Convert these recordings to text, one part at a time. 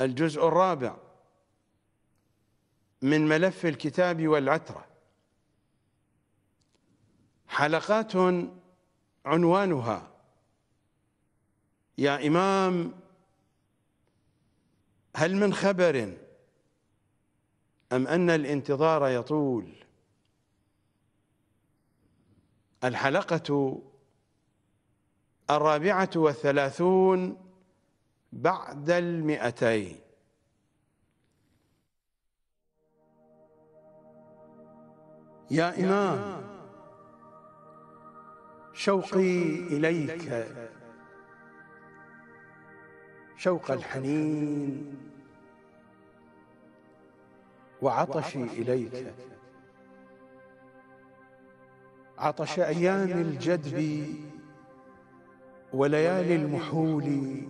الجزء الرابع من ملف الكتاب والعترة حلقات عنوانها يا إمام هل من خبر أم أن الانتظار يطول الحلقة الرابعة والثلاثون بعد المئتين يا إمام شوقي إليك شوق الحنين وعطشي إليك عطش أيام الجدب وليالي المحول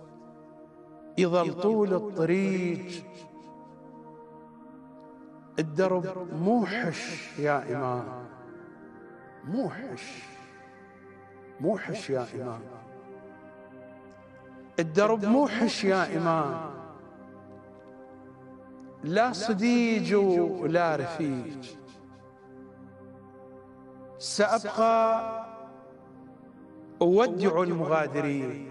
يظل طول الطريق الدرب موحش يا إمام موحش موحش يا إمام الدرب موحش يا إمام لا صديج ولا رفيق سأبقى أودع المغادرين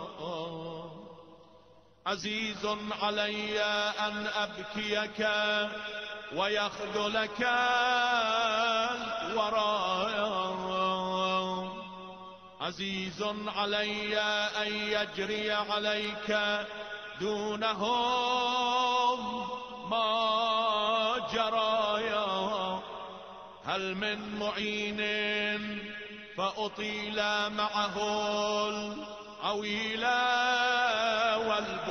عزيز علي أن أبكيك ويخذلك ورايا عزيز علي أن يجري عليك دونهم ما جرايا هل من معين فأطيل معه العويل والبعيد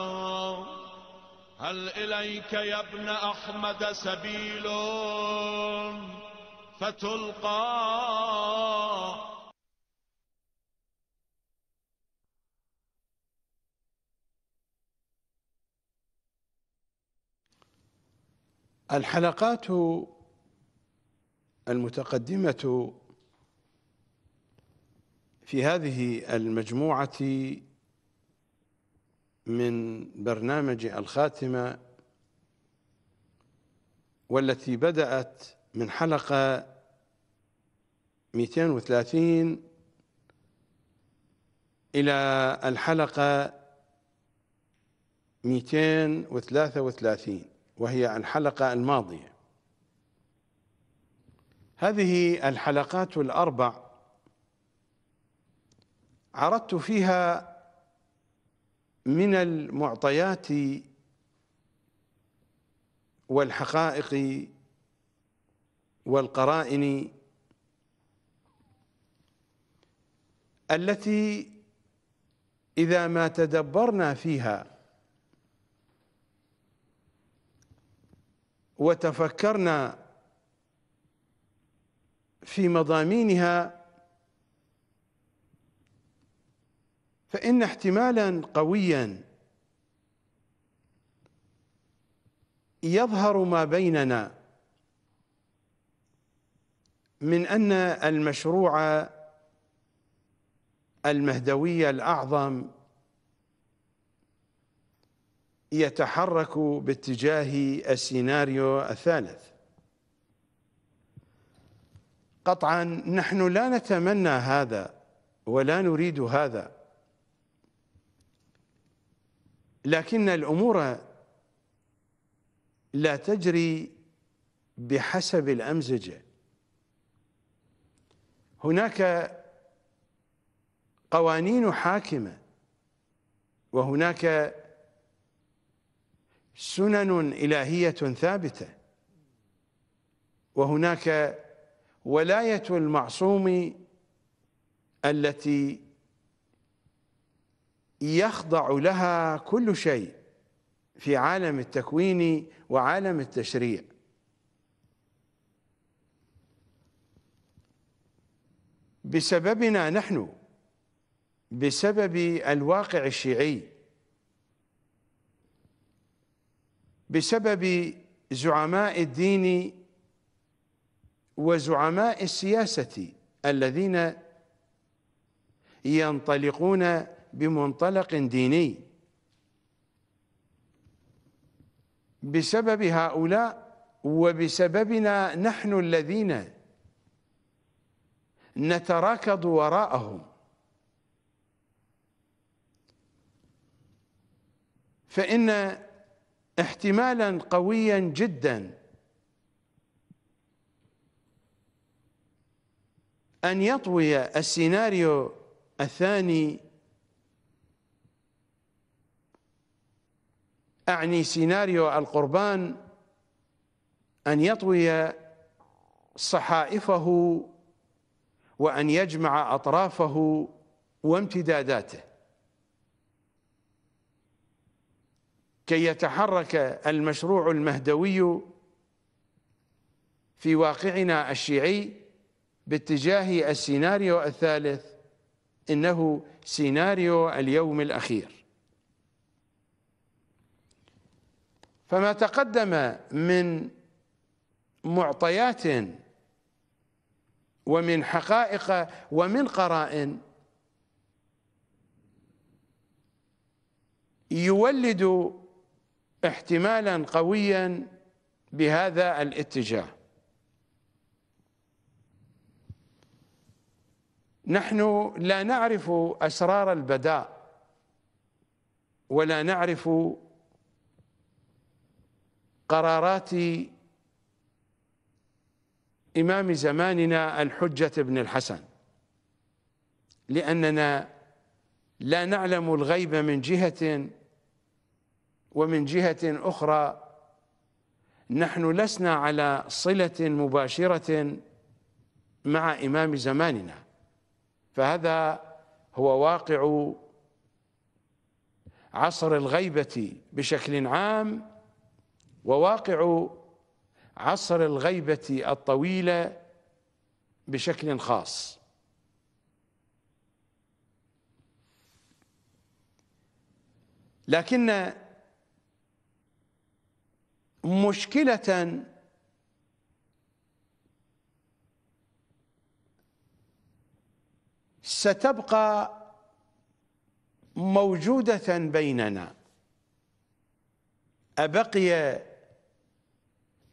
هل إليك يا ابن أحمد سبيل فتلقى الحلقات المتقدمة في هذه المجموعة من برنامج الخاتمة والتي بدأت من حلقة 230 إلى الحلقة 233 وهي الحلقة الماضية هذه الحلقات الأربع عرضت فيها من المعطيات والحقائق والقرائن التي إذا ما تدبرنا فيها وتفكرنا في مضامينها فإن احتمالا قويا يظهر ما بيننا من أن المشروع المهدوي الأعظم يتحرك باتجاه السيناريو الثالث قطعا نحن لا نتمنى هذا ولا نريد هذا لكن الأمور لا تجري بحسب الأمزجة هناك قوانين حاكمة وهناك سنن إلهية ثابتة وهناك ولاية المعصوم التي يخضع لها كل شيء في عالم التكوين وعالم التشريع بسببنا نحن بسبب الواقع الشيعي بسبب زعماء الدين وزعماء السياسة الذين ينطلقون بمنطلق ديني بسبب هؤلاء وبسببنا نحن الذين نتراكض وراءهم فإن احتمالا قويا جدا أن يطوي السيناريو الثاني أعني سيناريو القربان أن يطوي صحائفه وأن يجمع أطرافه وامتداداته كي يتحرك المشروع المهدوي في واقعنا الشيعي باتجاه السيناريو الثالث إنه سيناريو اليوم الأخير فما تقدم من معطيات ومن حقائق ومن قرائن يولد احتمالا قويا بهذا الاتجاه نحن لا نعرف اسرار البداء ولا نعرف قرارات إمام زماننا الحجة بن الحسن لأننا لا نعلم الغيب من جهة ومن جهة أخرى نحن لسنا على صلة مباشرة مع إمام زماننا فهذا هو واقع عصر الغيبة بشكل عام وواقع عصر الغيبة الطويلة بشكل خاص لكن مشكلة ستبقى موجودة بيننا أبقي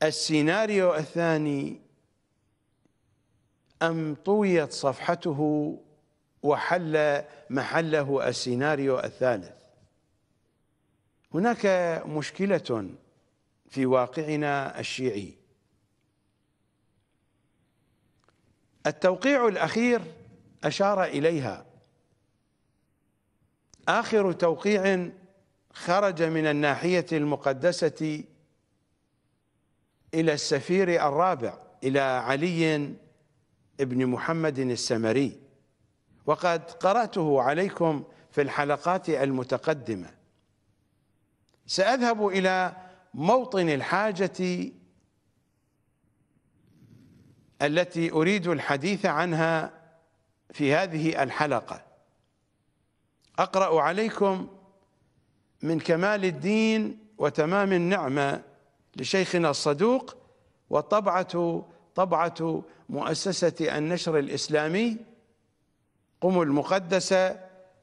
السيناريو الثاني أم طويت صفحته وحل محله السيناريو الثالث هناك مشكلة في واقعنا الشيعي التوقيع الأخير أشار إليها آخر توقيع خرج من الناحية المقدسة إلى السفير الرابع إلى علي بن محمد السمري وقد قرأته عليكم في الحلقات المتقدمة سأذهب إلى موطن الحاجة التي أريد الحديث عنها في هذه الحلقة أقرأ عليكم من كمال الدين وتمام النعمة لشيخنا الصدوق وطبعة طبعة مؤسسة النشر الإسلامي قم المقدسة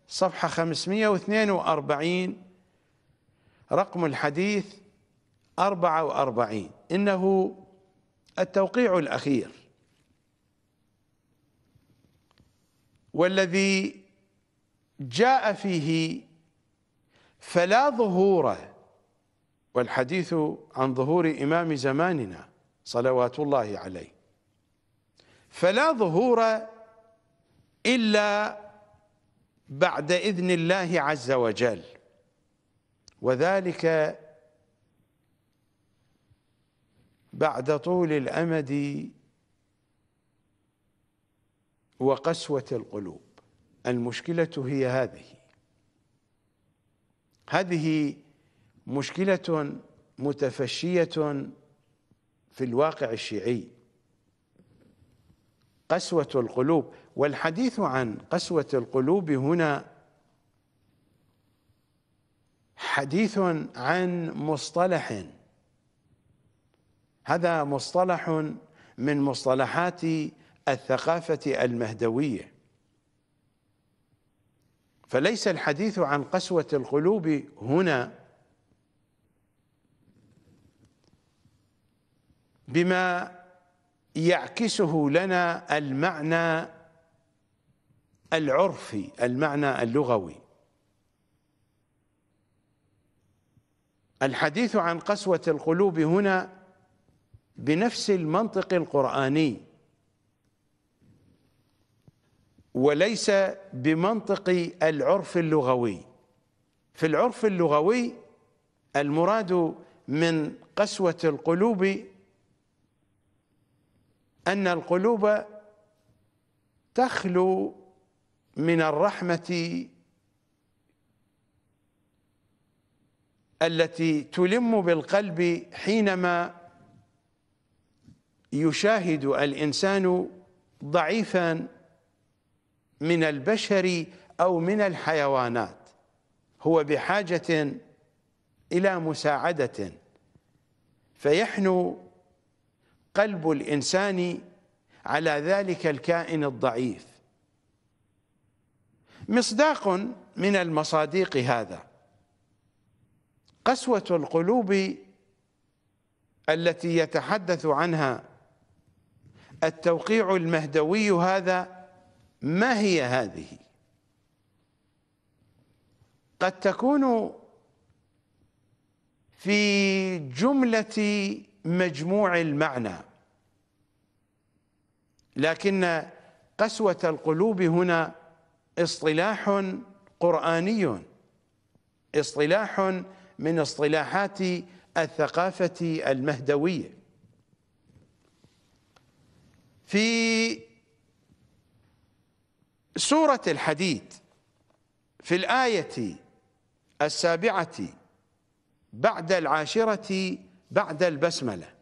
صفحة 542 رقم الحديث 44 إنه التوقيع الأخير والذي جاء فيه فلا ظهور والحديث عن ظهور إمام زماننا صلوات الله عليه فلا ظهور إلا بعد إذن الله عز وجل وذلك بعد طول الأمد وقسوة القلوب المشكلة هي هذه هذه مشكلة متفشية في الواقع الشيعي قسوة القلوب والحديث عن قسوة القلوب هنا حديث عن مصطلح هذا مصطلح من مصطلحات الثقافة المهدوية فليس الحديث عن قسوة القلوب هنا بما يعكسه لنا المعنى العرفي المعنى اللغوي الحديث عن قسوة القلوب هنا بنفس المنطق القرآني وليس بمنطق العرف اللغوي في العرف اللغوي المراد من قسوة القلوب أن القلوب تخلو من الرحمة التي تلم بالقلب حينما يشاهد الإنسان ضعيفا من البشر أو من الحيوانات هو بحاجة إلى مساعدة فيحنو قلب الإنسان على ذلك الكائن الضعيف مصداق من المصاديق هذا قسوة القلوب التي يتحدث عنها التوقيع المهدوي هذا ما هي هذه قد تكون في جملة مجموع المعنى لكن قسوة القلوب هنا اصطلاح قرآني اصطلاح من اصطلاحات الثقافة المهدوية في سورة الحديد في الآية السابعة بعد العاشرة بعد البسملة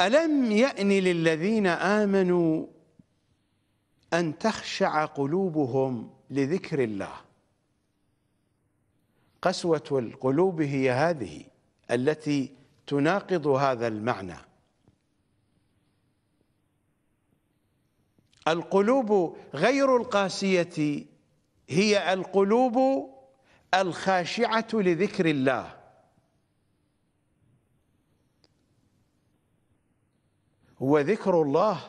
ألم يأن للذين آمنوا أن تخشع قلوبهم لذكر الله قسوة القلوب هي هذه التي تناقض هذا المعنى القلوب غير القاسية هي القلوب الخاشعة لذكر الله وذكر الله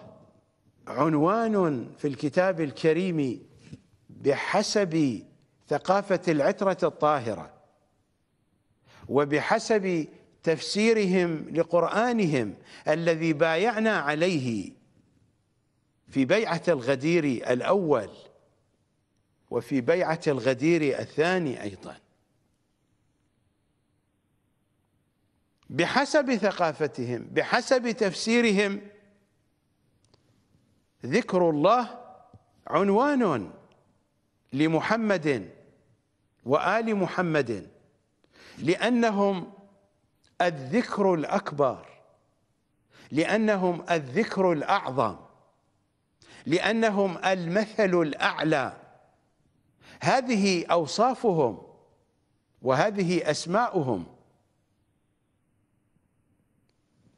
عنوان في الكتاب الكريم بحسب ثقافة العترة الطاهرة وبحسب تفسيرهم لقرآنهم الذي بايعنا عليه في بيعة الغدير الأول وفي بيعة الغدير الثاني أيضا بحسب ثقافتهم بحسب تفسيرهم ذكر الله عنوان لمحمد وآل محمد لأنهم الذكر الأكبر لأنهم الذكر الأعظم لأنهم المثل الأعلى هذه أوصافهم وهذه أسماؤهم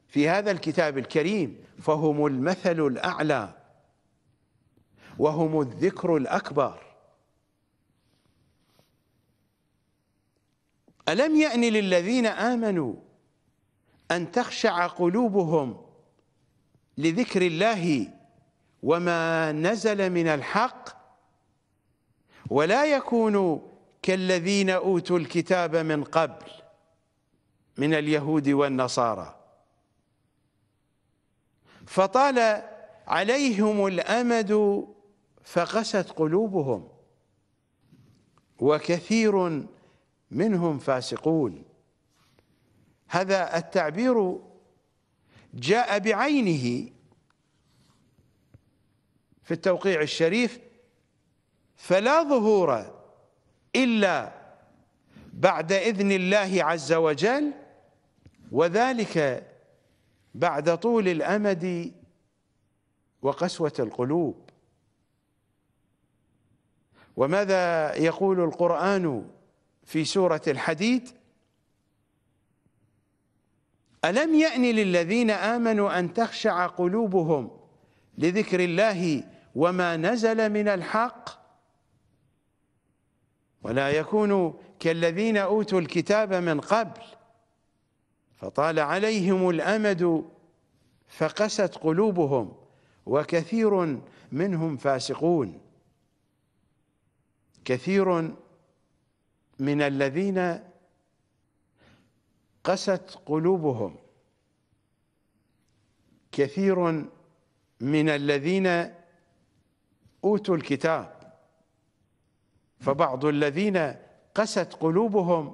في هذا الكتاب الكريم فهم المثل الأعلى وهم الذكر الأكبر ألم يأن يعني للذين آمنوا أن تخشع قلوبهم لذكر الله وما نزل من الحق ولا يكونوا كالذين أوتوا الكتاب من قبل من اليهود والنصارى فطال عليهم الأمد فقست قلوبهم وكثير منهم فاسقون هذا التعبير جاء بعينه في التوقيع الشريف فلا ظهور إلا بعد إذن الله عز وجل وذلك بعد طول الأمد وقسوة القلوب وماذا يقول القرآن في سورة الحديد ألم يأن للذين آمنوا أن تخشع قلوبهم لذكر الله وما نزل من الحق ولا يكونوا كالذين أوتوا الكتاب من قبل فطال عليهم الأمد فقست قلوبهم وكثير منهم فاسقون كثير من الذين قست قلوبهم كثير من الذين أوتوا الكتاب فبعض الذين قست قلوبهم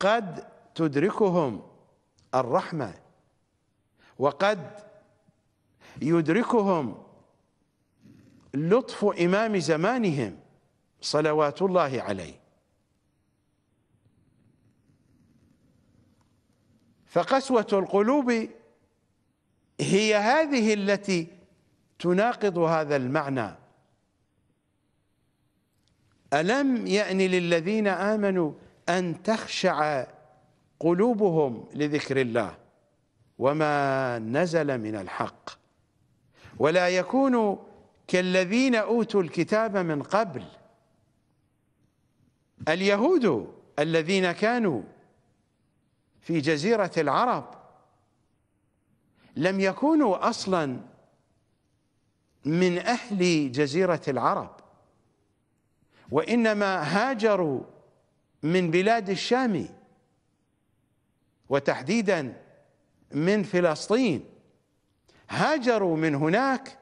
قد تدركهم الرحمه وقد يدركهم لطف امام زمانهم صلوات الله عليه فقسوه القلوب هي هذه التي تناقض هذا المعنى ألم يأن للذين آمنوا أن تخشع قلوبهم لذكر الله وما نزل من الحق ولا يكونوا كالذين أوتوا الكتاب من قبل اليهود الذين كانوا في جزيرة العرب لم يكونوا أصلا من أهل جزيرة العرب وإنما هاجروا من بلاد الشام وتحديدا من فلسطين هاجروا من هناك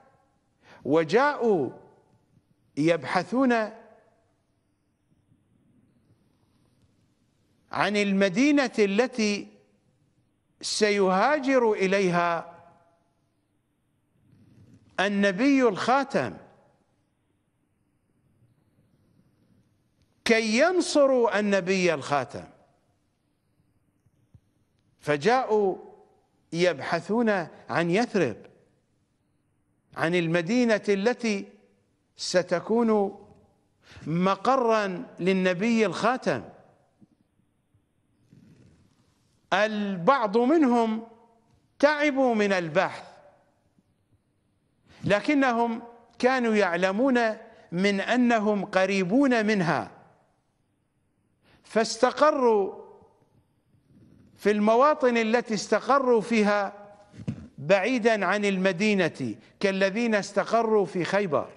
وجاءوا يبحثون عن المدينة التي سيهاجر إليها النبي الخاتم كي ينصروا النبي الخاتم فجاءوا يبحثون عن يثرب عن المدينة التي ستكون مقرا للنبي الخاتم البعض منهم تعبوا من البحث لكنهم كانوا يعلمون من أنهم قريبون منها فاستقروا في المواطن التي استقروا فيها بعيدا عن المدينة كالذين استقروا في خيبر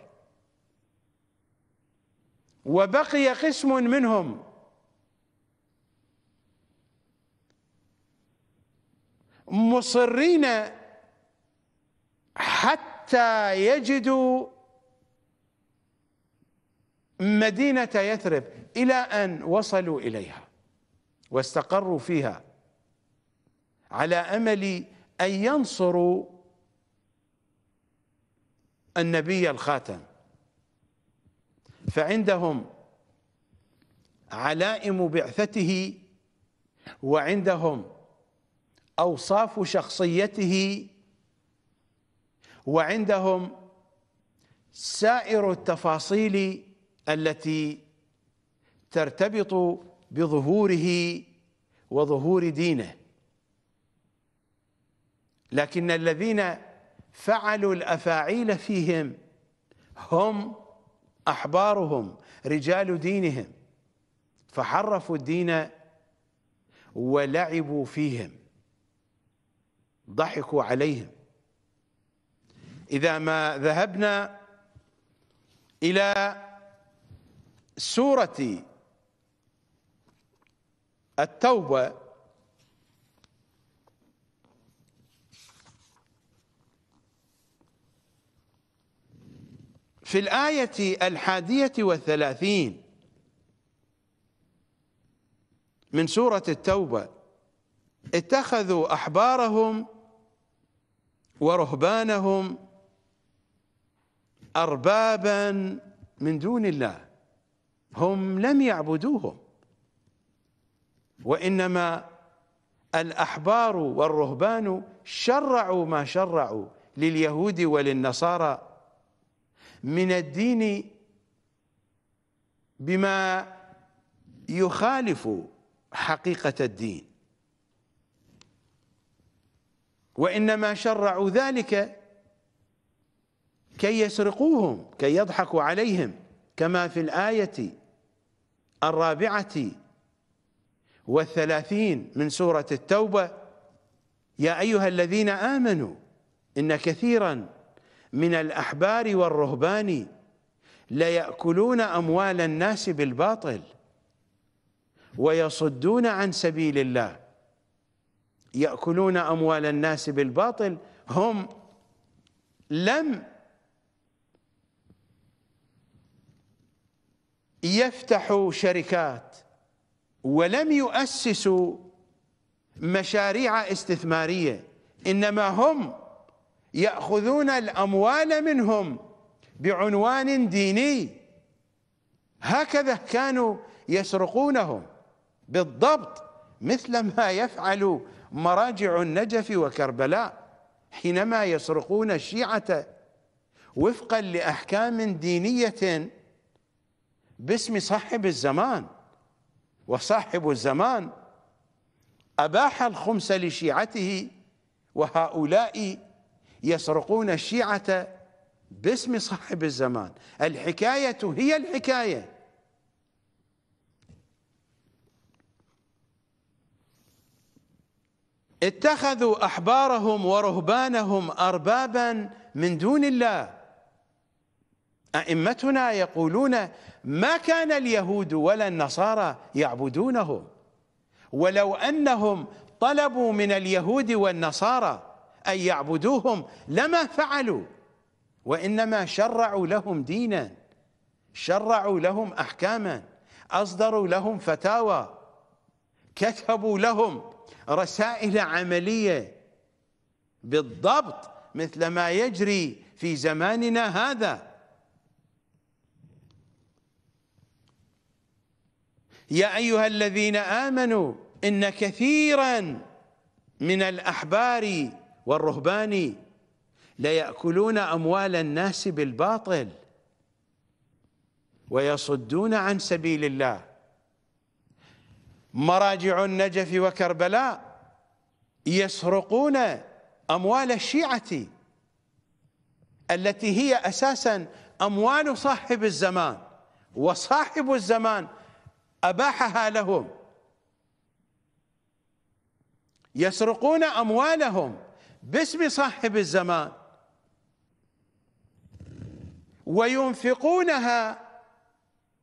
وبقي قسم منهم مصرين حتى يجدوا مدينة يثرب الى ان وصلوا اليها واستقروا فيها على امل ان ينصروا النبي الخاتم فعندهم علائم بعثته وعندهم اوصاف شخصيته وعندهم سائر التفاصيل التي ترتبط بظهوره وظهور دينه لكن الذين فعلوا الافاعيل فيهم هم احبارهم رجال دينهم فحرفوا الدين ولعبوا فيهم ضحكوا عليهم اذا ما ذهبنا الى سوره التوبة في الآية الحادية والثلاثين من سورة التوبة اتخذوا أحبارهم ورهبانهم أربابا من دون الله هم لم يعبدوهم وإنما الأحبار والرهبان شرعوا ما شرعوا لليهود وللنصارى من الدين بما يخالف حقيقة الدين وإنما شرعوا ذلك كي يسرقوهم كي يضحكوا عليهم كما في الآية الرابعة والثلاثين من سورة التوبة يا أيها الذين آمنوا إن كثيرا من الأحبار والرهبان ليأكلون أموال الناس بالباطل ويصدون عن سبيل الله يأكلون أموال الناس بالباطل هم لم يفتحوا شركات ولم يؤسسوا مشاريع استثمارية إنما هم يأخذون الأموال منهم بعنوان ديني هكذا كانوا يسرقونهم بالضبط مثل ما يفعل مراجع النجف وكربلاء حينما يسرقون الشيعة وفقا لأحكام دينية باسم صاحب الزمان وصاحب الزمان أباح الخمس لشيعته وهؤلاء يسرقون الشيعة باسم صاحب الزمان الحكاية هي الحكاية اتخذوا أحبارهم ورهبانهم أربابا من دون الله أئمتنا يقولون ما كان اليهود ولا النصارى يعبدونهم ولو أنهم طلبوا من اليهود والنصارى أن يعبدوهم لما فعلوا وإنما شرعوا لهم دينا شرعوا لهم أحكاما أصدروا لهم فتاوى كتبوا لهم رسائل عملية بالضبط مثل ما يجري في زماننا هذا يا أيها الذين آمنوا إن كثيرا من الأحبار والرهبان ليأكلون أموال الناس بالباطل ويصدون عن سبيل الله مراجع النجف وكربلاء يسرقون أموال الشيعة التي هي أساسا أموال صاحب الزمان وصاحب الزمان أباحها لهم يسرقون أموالهم باسم صاحب الزمان وينفقونها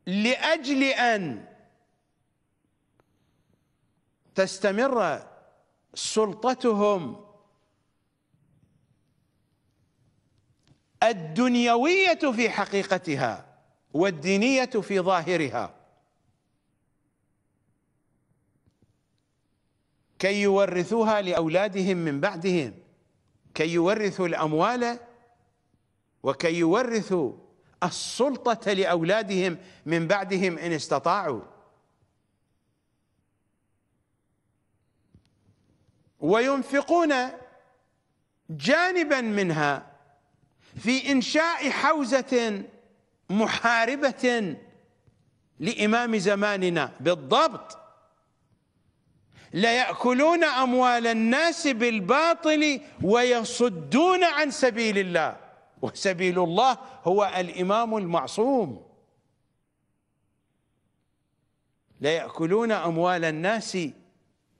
لأجل أن تستمر سلطتهم الدنيوية في حقيقتها والدينية في ظاهرها كي يورثوها لأولادهم من بعدهم كي يورثوا الأموال وكي يورثوا السلطة لأولادهم من بعدهم إن استطاعوا وينفقون جانبا منها في إنشاء حوزة محاربة لإمام زماننا بالضبط ليأكلون أموال الناس بالباطل ويصدون عن سبيل الله وسبيل الله هو الإمام المعصوم ليأكلون أموال الناس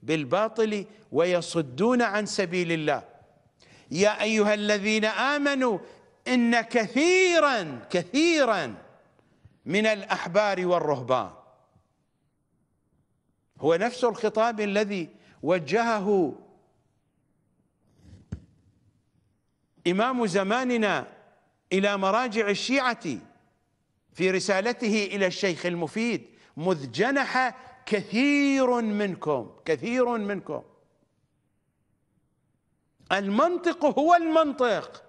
بالباطل ويصدون عن سبيل الله يا أيها الذين آمنوا إن كثيرا كثيرا من الأحبار والرهبان هو نفس الخطاب الذي وجهه إمام زماننا إلى مراجع الشيعة في رسالته إلى الشيخ المفيد مذ جنح كثير منكم كثير منكم المنطق هو المنطق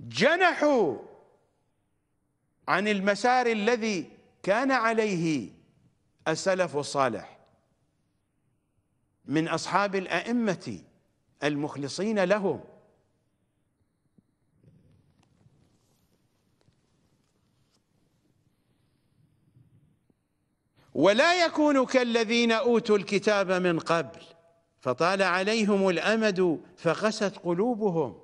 جنحوا عن المسار الذي كان عليه السلف الصالح من أصحاب الأئمة المخلصين لهم ولا يكون كالذين أوتوا الكتاب من قبل فطال عليهم الأمد فقست قلوبهم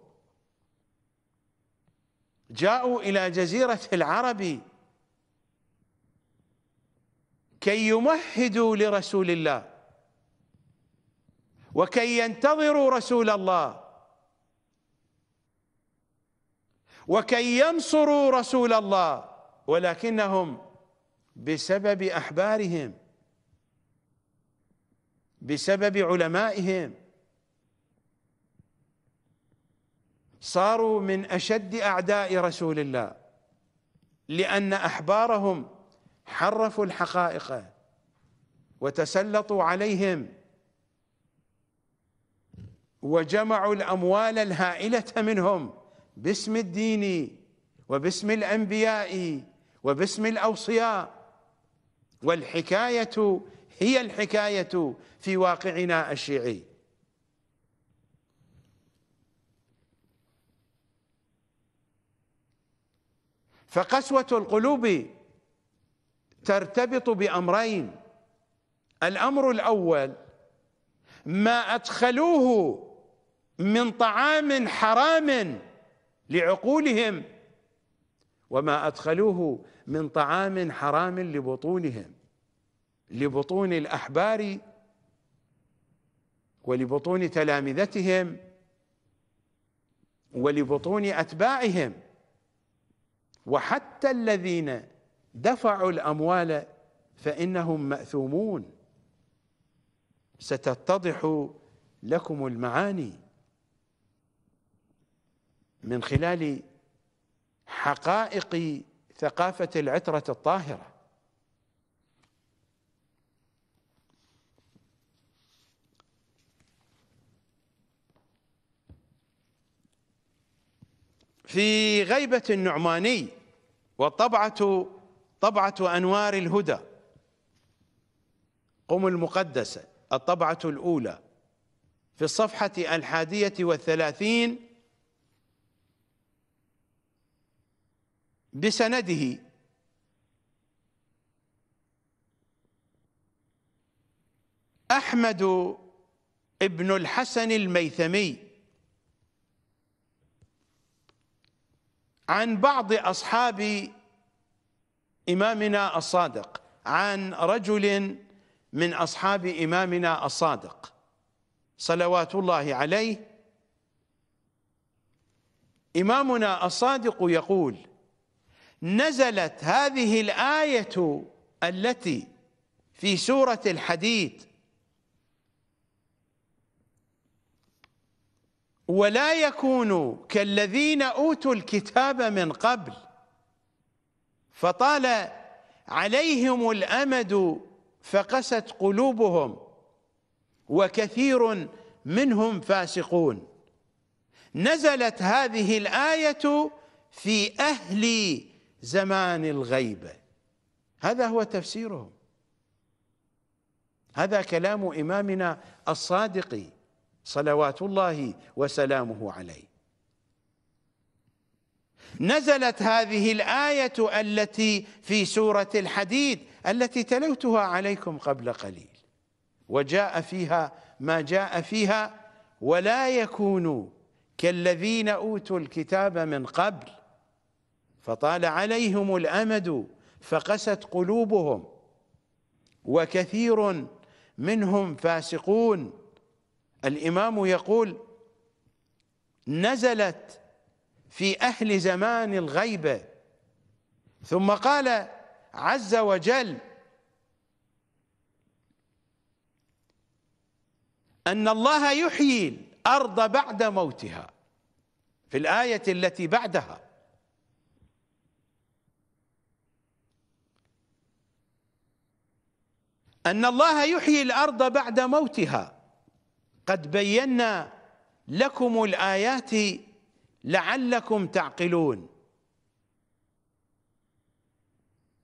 جاءوا إلى جزيرة العرب كي يمهدوا لرسول الله وكي ينتظروا رسول الله وكي ينصروا رسول الله ولكنهم بسبب أحبارهم بسبب علمائهم صاروا من أشد أعداء رسول الله لأن أحبارهم حرفوا الحقائق وتسلطوا عليهم وجمعوا الاموال الهائله منهم باسم الدين وباسم الانبياء وباسم الاوصياء والحكايه هي الحكايه في واقعنا الشيعي فقسوه القلوب ترتبط بأمرين الأمر الأول ما أدخلوه من طعام حرام لعقولهم وما أدخلوه من طعام حرام لبطونهم لبطون الأحبار ولبطون تلامذتهم ولبطون أتباعهم وحتى الذين دفعوا الأموال فإنهم مأثومون ستتضح لكم المعاني من خلال حقائق ثقافة العترة الطاهرة في غيبة النعماني والطبعة طبعة أنوار الهدى قم المقدسة الطبعة الأولى في الصفحة الحادية والثلاثين بسنده أحمد ابن الحسن الميثمي عن بعض أصحاب إمامنا الصادق عن رجل من أصحاب إمامنا الصادق صلوات الله عليه إمامنا الصادق يقول نزلت هذه الآية التي في سورة الحديد ولا يكونوا كالذين أوتوا الكتاب من قبل فطال عليهم الامد فقست قلوبهم وكثير منهم فاسقون نزلت هذه الايه في اهل زمان الغيبه هذا هو تفسيرهم هذا كلام امامنا الصادق صلوات الله وسلامه عليه نزلت هذه الآية التي في سورة الحديد التي تلوتها عليكم قبل قليل وجاء فيها ما جاء فيها ولا يكونوا كالذين أوتوا الكتاب من قبل فطال عليهم الأمد فقست قلوبهم وكثير منهم فاسقون الإمام يقول نزلت في أهل زمان الغيبة ثم قال عز وجل أن الله يحيي الأرض بعد موتها في الآية التي بعدها أن الله يحيي الأرض بعد موتها قد بينا لكم الآيات لعلكم تعقلون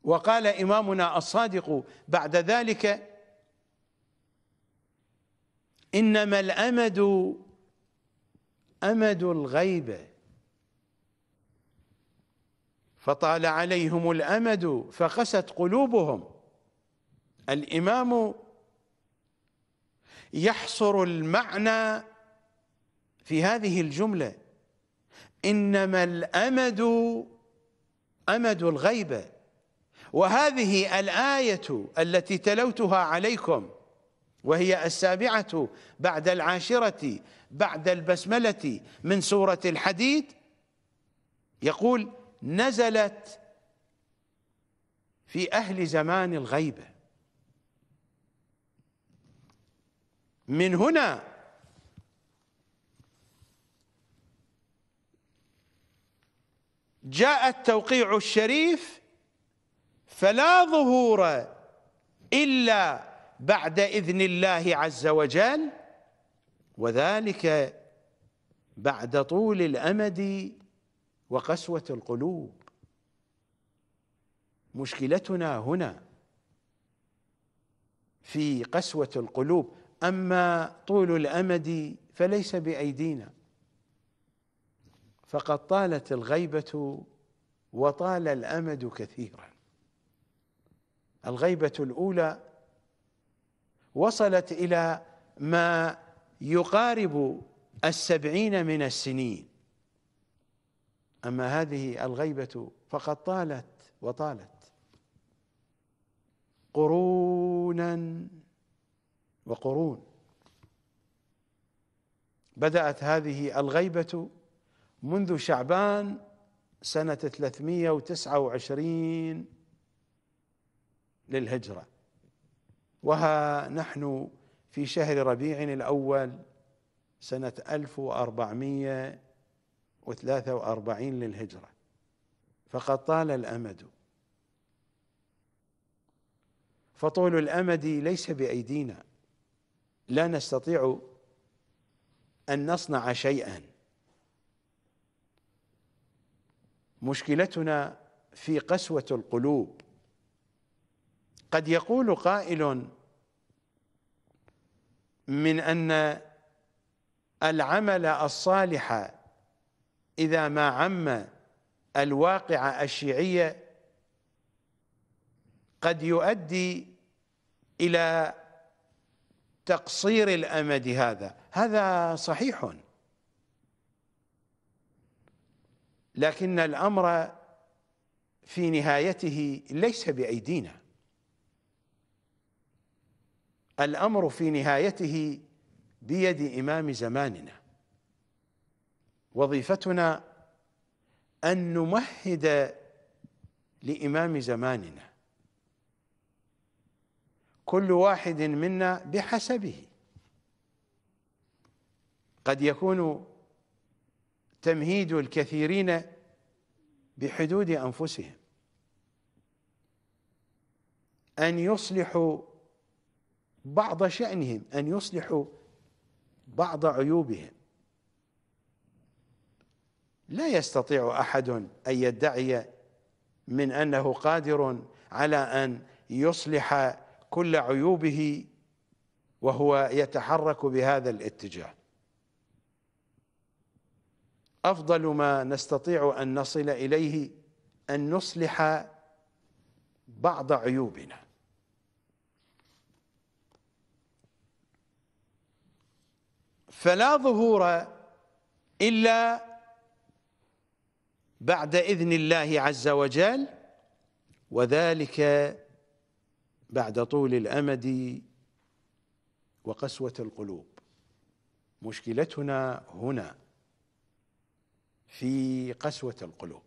وقال إمامنا الصادق بعد ذلك إنما الأمد أمد الغيبة فطال عليهم الأمد فقست قلوبهم الإمام يحصر المعنى في هذه الجمله إنما الأمد أمد الغيبة وهذه الآية التي تلوتها عليكم وهي السابعة بعد العاشرة بعد البسملة من سورة الحديد يقول نزلت في أهل زمان الغيبة من هنا جاء التوقيع الشريف فلا ظهور إلا بعد إذن الله عز وجل وذلك بعد طول الأمد وقسوة القلوب مشكلتنا هنا في قسوة القلوب أما طول الأمد فليس بأيدينا فقد طالت الغيبة وطال الأمد كثيرا الغيبة الأولى وصلت إلى ما يقارب السبعين من السنين أما هذه الغيبة فقد طالت وطالت قرونا وقرون بدأت هذه الغيبة منذ شعبان سنة 329 للهجرة وها نحن في شهر ربيع الأول سنة 1443 للهجرة فقد طال الأمد فطول الأمد ليس بأيدينا لا نستطيع أن نصنع شيئا مشكلتنا في قسوه القلوب قد يقول قائل من ان العمل الصالح اذا ما عم الواقعه الشيعيه قد يؤدي الى تقصير الامد هذا هذا صحيح لكن الامر في نهايته ليس بايدينا الامر في نهايته بيد امام زماننا وظيفتنا ان نمهد لامام زماننا كل واحد منا بحسبه قد يكون تمهيد الكثيرين بحدود انفسهم ان يصلحوا بعض شانهم ان يصلحوا بعض عيوبهم لا يستطيع احد ان يدعي من انه قادر على ان يصلح كل عيوبه وهو يتحرك بهذا الاتجاه افضل ما نستطيع ان نصل اليه ان نصلح بعض عيوبنا فلا ظهور الا بعد اذن الله عز وجل وذلك بعد طول الامد وقسوه القلوب مشكلتنا هنا في قسوه القلوب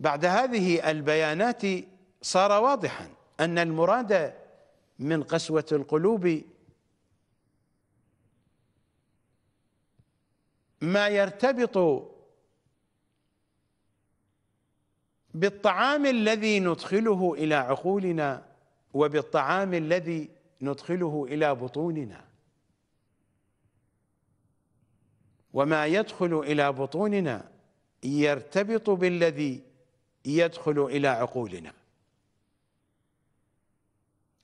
بعد هذه البيانات صار واضحا ان المراد من قسوه القلوب ما يرتبط بالطعام الذي ندخله الى عقولنا وبالطعام الذي ندخله الى بطوننا وما يدخل إلى بطوننا يرتبط بالذي يدخل إلى عقولنا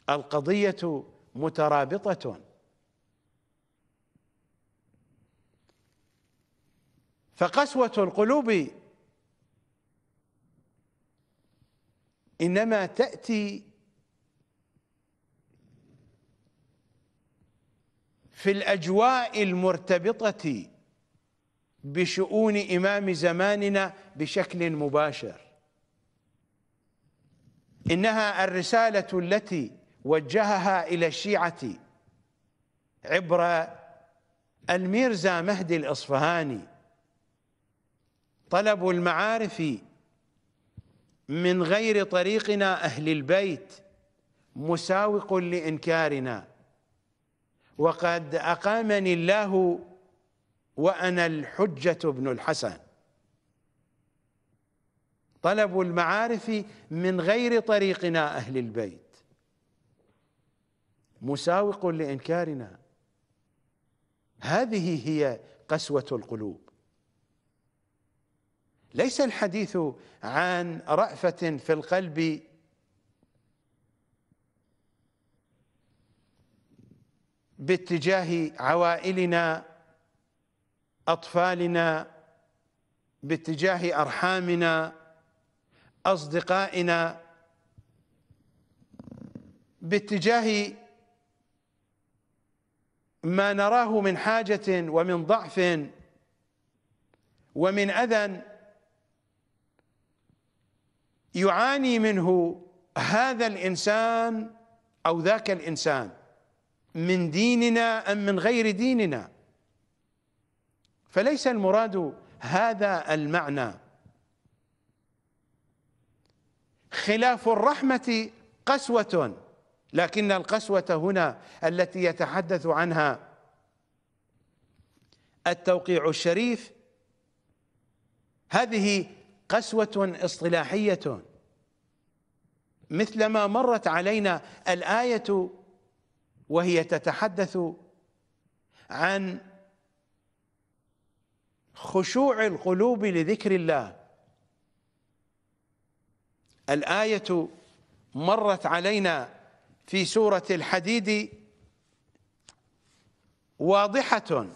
القضية مترابطة فقسوة القلوب إنما تأتي في الأجواء المرتبطة بشؤون إمام زماننا بشكل مباشر إنها الرسالة التي وجهها إلى الشيعة عبر الميرزا مهدي الإصفهاني طلب المعارف من غير طريقنا أهل البيت مساوق لإنكارنا وقد أقامني الله وأنا الحجة بن الحسن طلب المعارف من غير طريقنا أهل البيت مساوق لإنكارنا هذه هي قسوة القلوب ليس الحديث عن رأفة في القلب باتجاه عوائلنا اطفالنا باتجاه ارحامنا اصدقائنا باتجاه ما نراه من حاجه ومن ضعف ومن اذى يعاني منه هذا الانسان او ذاك الانسان من ديننا ام من غير ديننا فليس المراد هذا المعنى خلاف الرحمة قسوة لكن القسوة هنا التي يتحدث عنها التوقيع الشريف هذه قسوة اصطلاحية مثلما مرت علينا الآية وهي تتحدث عن خشوع القلوب لذكر الله الآية مرت علينا في سورة الحديد واضحة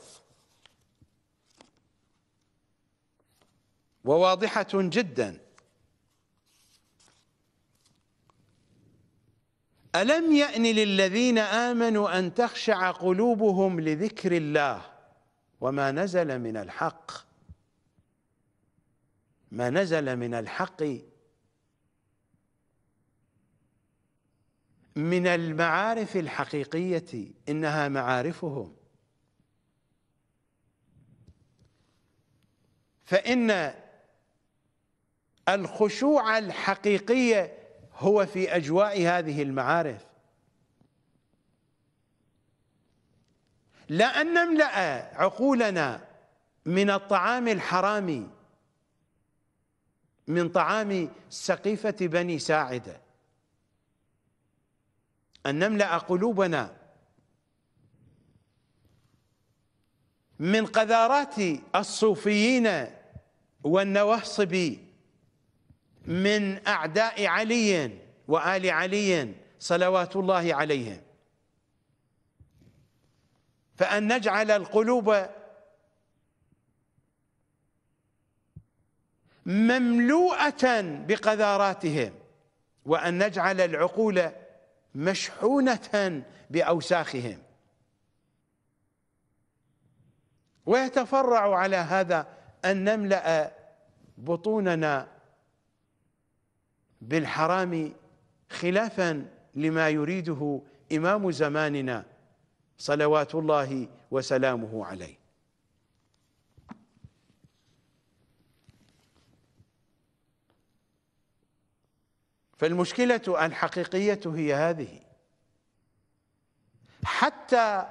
وواضحة جدا ألم يأن للذين آمنوا أن تخشع قلوبهم لذكر الله وما نزل من الحق ما نزل من الحق من المعارف الحقيقية إنها معارفهم فإن الخشوع الحقيقي هو في أجواء هذه المعارف لا أن نملأ عقولنا من الطعام الحرام من طعام سقيفة بني ساعدة أن نملأ قلوبنا من قذارات الصوفيين والنواصب من أعداء علي وآل علي صلوات الله عليهم فأن نجعل القلوب مملوءة بقذاراتهم وأن نجعل العقول مشحونة بأوساخهم ويتفرع على هذا أن نملأ بطوننا بالحرام خلافا لما يريده إمام زماننا صلوات الله وسلامه عليه فالمشكلة الحقيقية هي هذه حتى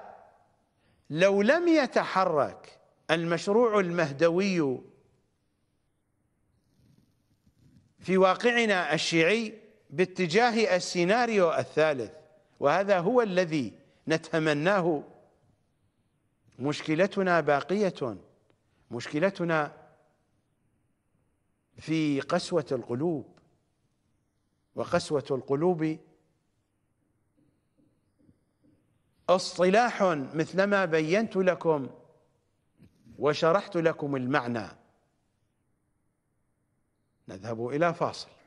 لو لم يتحرك المشروع المهدوي في واقعنا الشيعي باتجاه السيناريو الثالث وهذا هو الذي نتمناه مشكلتنا باقية مشكلتنا في قسوة القلوب وقسوة القلوب اصطلاح مثلما بينت لكم وشرحت لكم المعنى نذهب إلى فاصل